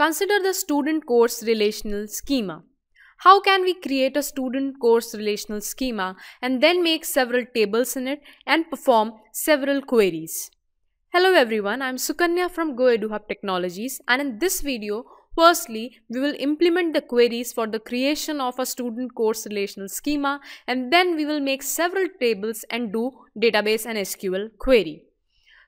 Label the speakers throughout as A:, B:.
A: Consider the student course relational schema. How can we create a student course relational schema and then make several tables in it and perform several queries? Hello everyone, I am Sukanya from GoEduHub Technologies and in this video, firstly, we will implement the queries for the creation of a student course relational schema and then we will make several tables and do database and SQL query.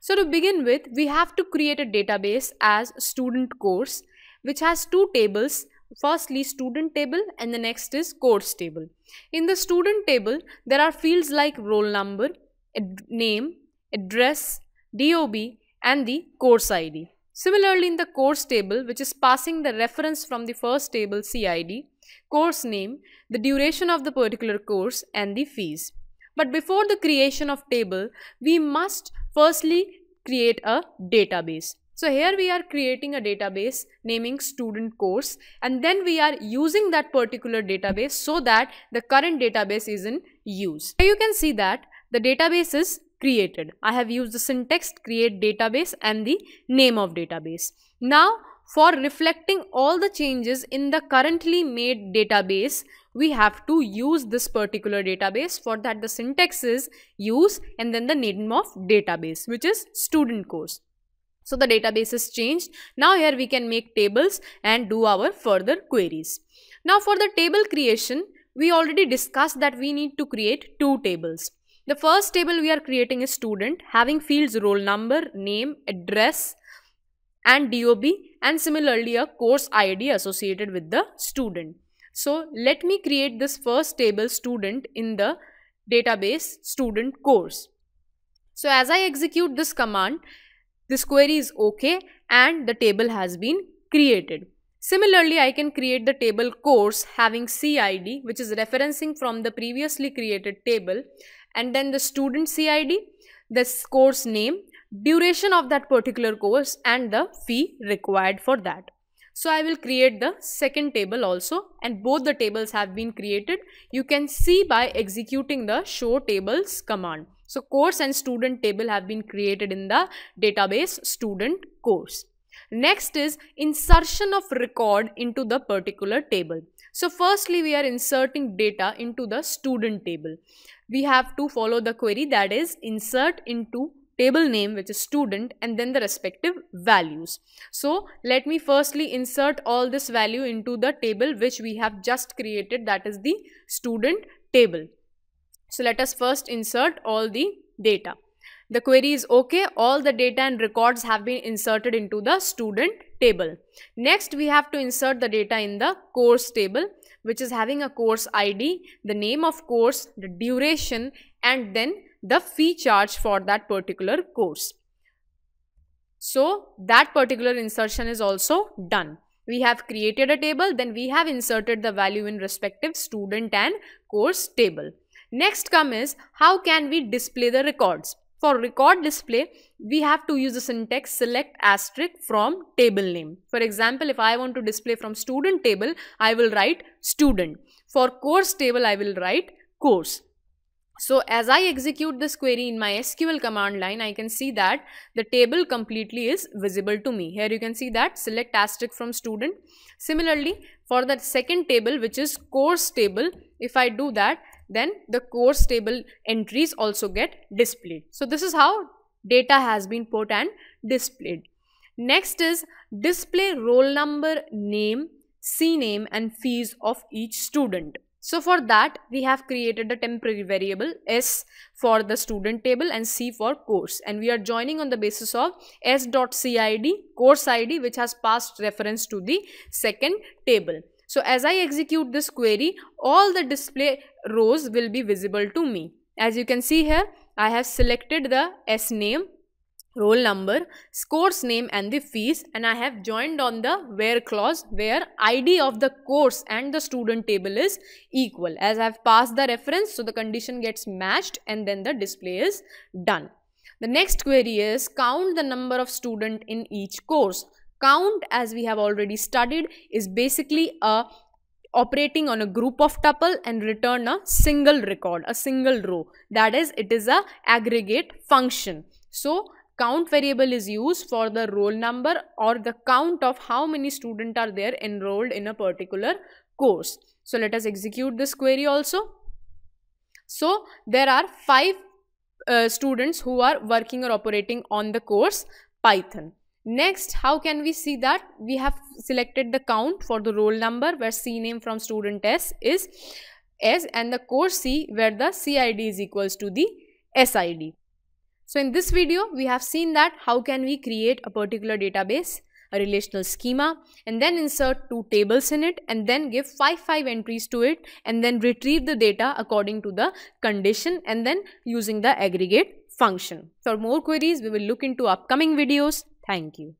A: So to begin with, we have to create a database as student course which has two tables firstly student table and the next is course table. In the student table, there are fields like roll number, ad name, address, DOB and the course ID. Similarly, in the course table, which is passing the reference from the first table CID, course name, the duration of the particular course and the fees. But before the creation of table, we must firstly create a database. So here we are creating a database naming student course and then we are using that particular database so that the current database is in use. Here you can see that the database is created. I have used the syntax create database and the name of database. Now for reflecting all the changes in the currently made database, we have to use this particular database for that the syntax is use and then the name of database which is student course. So the database is changed. Now here we can make tables and do our further queries. Now for the table creation, we already discussed that we need to create two tables. The first table we are creating is student having fields roll number, name, address and DOB and similarly a course ID associated with the student. So let me create this first table student in the database student course. So as I execute this command, this query is okay and the table has been created. Similarly, I can create the table course having CID which is referencing from the previously created table and then the student CID, the course name, duration of that particular course and the fee required for that. So I will create the second table also and both the tables have been created. You can see by executing the show tables command. So course and student table have been created in the database student course. Next is insertion of record into the particular table. So firstly we are inserting data into the student table. We have to follow the query that is insert into table name which is student and then the respective values. So let me firstly insert all this value into the table which we have just created that is the student table. So let us first insert all the data. The query is okay. All the data and records have been inserted into the student table. Next, we have to insert the data in the course table, which is having a course ID, the name of course, the duration, and then the fee charge for that particular course. So that particular insertion is also done. We have created a table, then we have inserted the value in respective student and course table. Next come is how can we display the records. For record display, we have to use the syntax select asterisk from table name. For example, if I want to display from student table, I will write student. For course table, I will write course. So as I execute this query in my SQL command line, I can see that the table completely is visible to me. Here you can see that select asterisk from student. Similarly, for the second table, which is course table, if I do that, then the course table entries also get displayed. So this is how data has been put and displayed. Next is display roll number, name, CNAME and fees of each student. So for that we have created a temporary variable S for the student table and C for course and we are joining on the basis of S.CID course ID which has passed reference to the second table. So as I execute this query, all the display rows will be visible to me. As you can see here, I have selected the S name, roll number, course name and the fees and I have joined on the where clause where ID of the course and the student table is equal. As I have passed the reference, so the condition gets matched and then the display is done. The next query is count the number of student in each course. Count, as we have already studied, is basically a operating on a group of tuple and return a single record, a single row. That is, it is a aggregate function. So, count variable is used for the roll number or the count of how many student are there enrolled in a particular course. So, let us execute this query also. So, there are five uh, students who are working or operating on the course Python. Next, how can we see that? We have selected the count for the roll number where C name from student S is S and the course C where the CID is equals to the SID. So in this video, we have seen that how can we create a particular database, a relational schema and then insert two tables in it and then give 5 5 entries to it and then retrieve the data according to the condition and then using the aggregate function. For more queries, we will look into upcoming videos. Thank you.